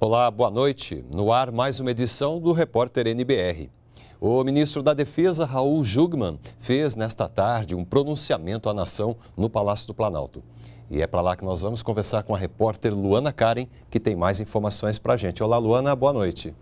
Olá, boa noite. No ar, mais uma edição do Repórter NBR. O ministro da Defesa, Raul Jugman, fez nesta tarde um pronunciamento à nação no Palácio do Planalto. E é para lá que nós vamos conversar com a repórter Luana Karen, que tem mais informações para a gente. Olá, Luana, boa noite.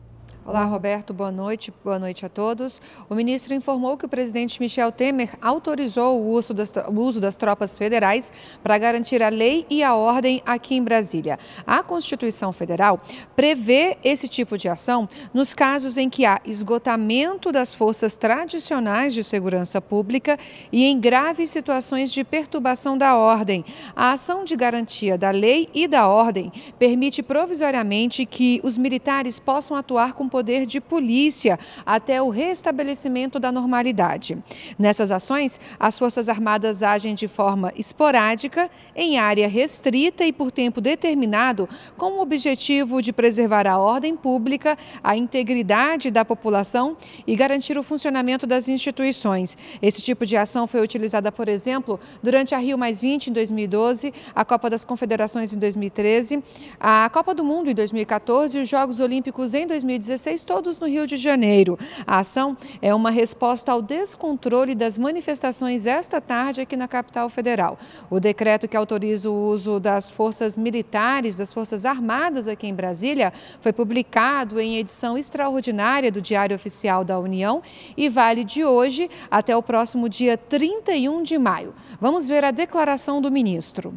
Olá, Roberto. Boa noite. Boa noite a todos. O ministro informou que o presidente Michel Temer autorizou o uso das, o uso das tropas federais para garantir a lei e a ordem aqui em Brasília. A Constituição Federal prevê esse tipo de ação nos casos em que há esgotamento das forças tradicionais de segurança pública e em graves situações de perturbação da ordem. A ação de garantia da lei e da ordem permite provisoriamente que os militares possam atuar com poder de polícia até o restabelecimento da normalidade. Nessas ações, as Forças Armadas agem de forma esporádica, em área restrita e por tempo determinado, com o objetivo de preservar a ordem pública, a integridade da população e garantir o funcionamento das instituições. Esse tipo de ação foi utilizada, por exemplo, durante a Rio em 2012, a Copa das Confederações em 2013, a Copa do Mundo em 2014 e os Jogos Olímpicos em 2016. 2016, todos no Rio de Janeiro. A ação é uma resposta ao descontrole das manifestações esta tarde aqui na capital federal. O decreto que autoriza o uso das forças militares, das forças armadas aqui em Brasília, foi publicado em edição extraordinária do Diário Oficial da União e vale de hoje até o próximo dia 31 de maio. Vamos ver a declaração do ministro.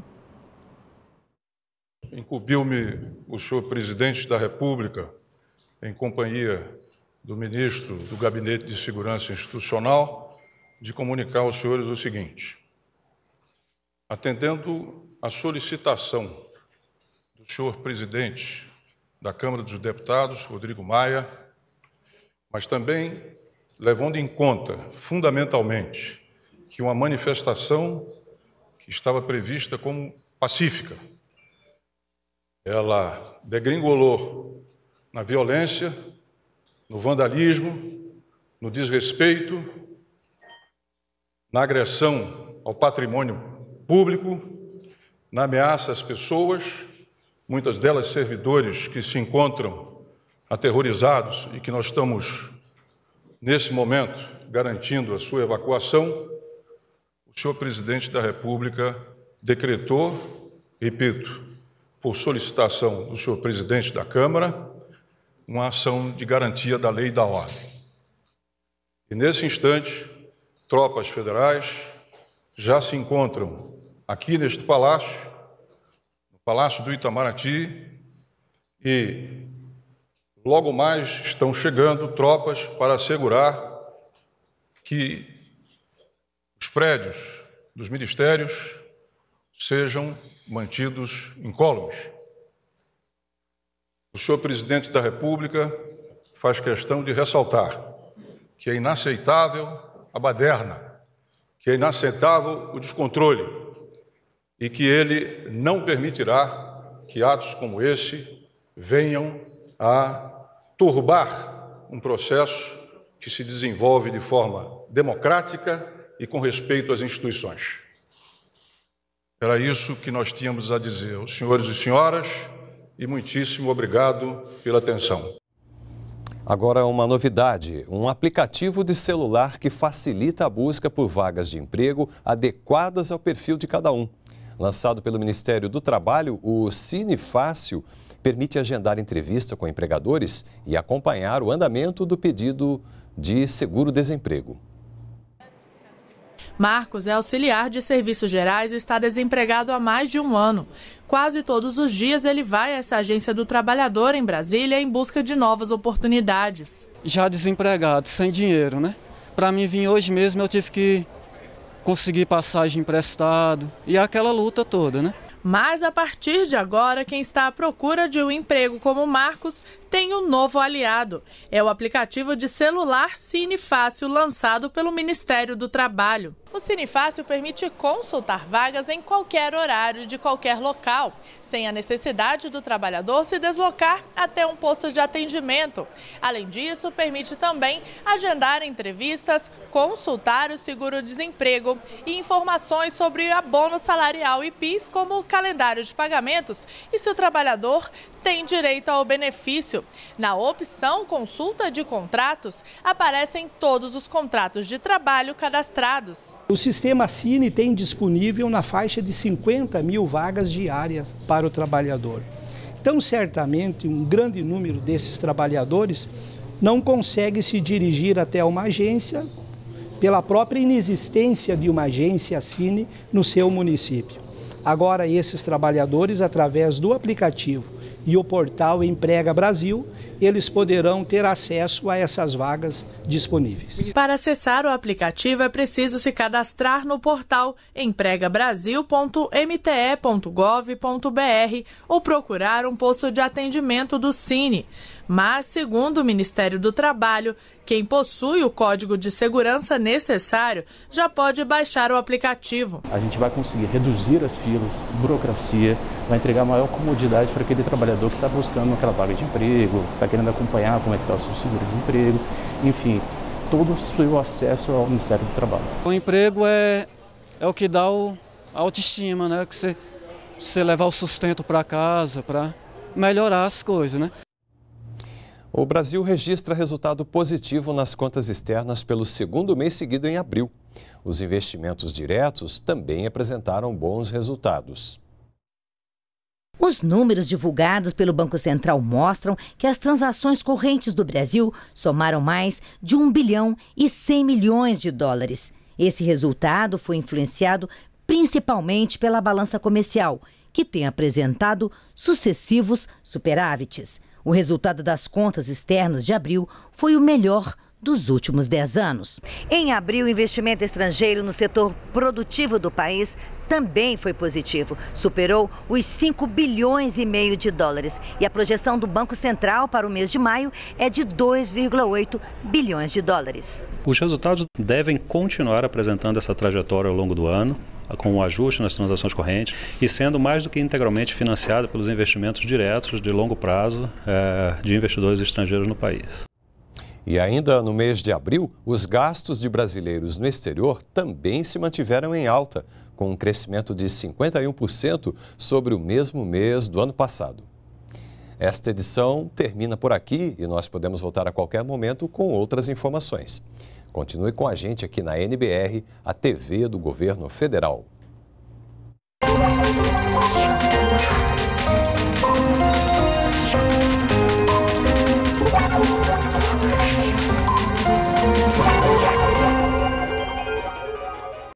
Incumbiu-me o senhor presidente da República em companhia do ministro do Gabinete de Segurança Institucional, de comunicar aos senhores o seguinte: atendendo à solicitação do senhor presidente da Câmara dos Deputados, Rodrigo Maia, mas também levando em conta, fundamentalmente, que uma manifestação que estava prevista como pacífica, ela degringolou na violência, no vandalismo, no desrespeito, na agressão ao patrimônio público, na ameaça às pessoas, muitas delas servidores que se encontram aterrorizados e que nós estamos, nesse momento, garantindo a sua evacuação, o senhor presidente da República decretou, repito, por solicitação do senhor presidente da Câmara, uma ação de garantia da lei e da ordem. E nesse instante, tropas federais já se encontram aqui neste palácio, no Palácio do Itamaraty, e logo mais estão chegando tropas para assegurar que os prédios dos ministérios sejam mantidos incólumes. O senhor presidente da República faz questão de ressaltar que é inaceitável a baderna, que é inaceitável o descontrole e que ele não permitirá que atos como esse venham a turbar um processo que se desenvolve de forma democrática e com respeito às instituições. Era isso que nós tínhamos a dizer. Os senhores e senhoras, e muitíssimo obrigado pela atenção. Agora, uma novidade: um aplicativo de celular que facilita a busca por vagas de emprego adequadas ao perfil de cada um. Lançado pelo Ministério do Trabalho, o Cine Fácil permite agendar entrevista com empregadores e acompanhar o andamento do pedido de seguro-desemprego. Marcos é auxiliar de serviços gerais e está desempregado há mais de um ano. Quase todos os dias ele vai a essa agência do trabalhador em Brasília em busca de novas oportunidades. Já desempregado, sem dinheiro, né? Para mim vir hoje mesmo eu tive que conseguir passagem emprestado e aquela luta toda, né? Mas a partir de agora, quem está à procura de um emprego como Marcos tem um novo aliado. É o aplicativo de celular Cinefácil lançado pelo Ministério do Trabalho. O Cinefácil permite consultar vagas em qualquer horário, de qualquer local, sem a necessidade do trabalhador se deslocar até um posto de atendimento. Além disso, permite também agendar entrevistas, consultar o seguro-desemprego e informações sobre abono salarial e PIS, como o calendário de pagamentos e se o trabalhador tem direito ao benefício. Na opção Consulta de Contratos, aparecem todos os contratos de trabalho cadastrados. O sistema Cine tem disponível na faixa de 50 mil vagas diárias para o trabalhador. Então, certamente, um grande número desses trabalhadores não consegue se dirigir até uma agência pela própria inexistência de uma agência Cine no seu município. Agora, esses trabalhadores, através do aplicativo e o portal Emprega Brasil, eles poderão ter acesso a essas vagas disponíveis. Para acessar o aplicativo é preciso se cadastrar no portal empregabrasil.mte.gov.br ou procurar um posto de atendimento do Cine. Mas, segundo o Ministério do Trabalho, quem possui o código de segurança necessário já pode baixar o aplicativo. A gente vai conseguir reduzir as filas, burocracia, vai entregar maior comodidade para aquele trabalhador que está buscando aquela vaga de emprego, está querendo acompanhar como é que está o seu seguro-desemprego, enfim, todo o seu acesso ao Ministério do Trabalho. O emprego é, é o que dá o, a autoestima, né? Que você, você levar o sustento para casa, para melhorar as coisas, né? O Brasil registra resultado positivo nas contas externas pelo segundo mês seguido em abril. Os investimentos diretos também apresentaram bons resultados. Os números divulgados pelo Banco Central mostram que as transações correntes do Brasil somaram mais de 1 bilhão e 100 milhões de dólares. Esse resultado foi influenciado principalmente pela balança comercial, que tem apresentado sucessivos superávites. O resultado das contas externas de abril foi o melhor dos últimos 10 anos. Em abril, o investimento estrangeiro no setor produtivo do país também foi positivo, superou os 5 bilhões e meio de dólares e a projeção do Banco Central para o mês de maio é de 2,8 bilhões de dólares. Os resultados devem continuar apresentando essa trajetória ao longo do ano com o ajuste nas transações correntes e sendo mais do que integralmente financiada pelos investimentos diretos de longo prazo eh, de investidores estrangeiros no país. E ainda no mês de abril, os gastos de brasileiros no exterior também se mantiveram em alta, com um crescimento de 51% sobre o mesmo mês do ano passado. Esta edição termina por aqui e nós podemos voltar a qualquer momento com outras informações. Continue com a gente aqui na NBR, a TV do Governo Federal.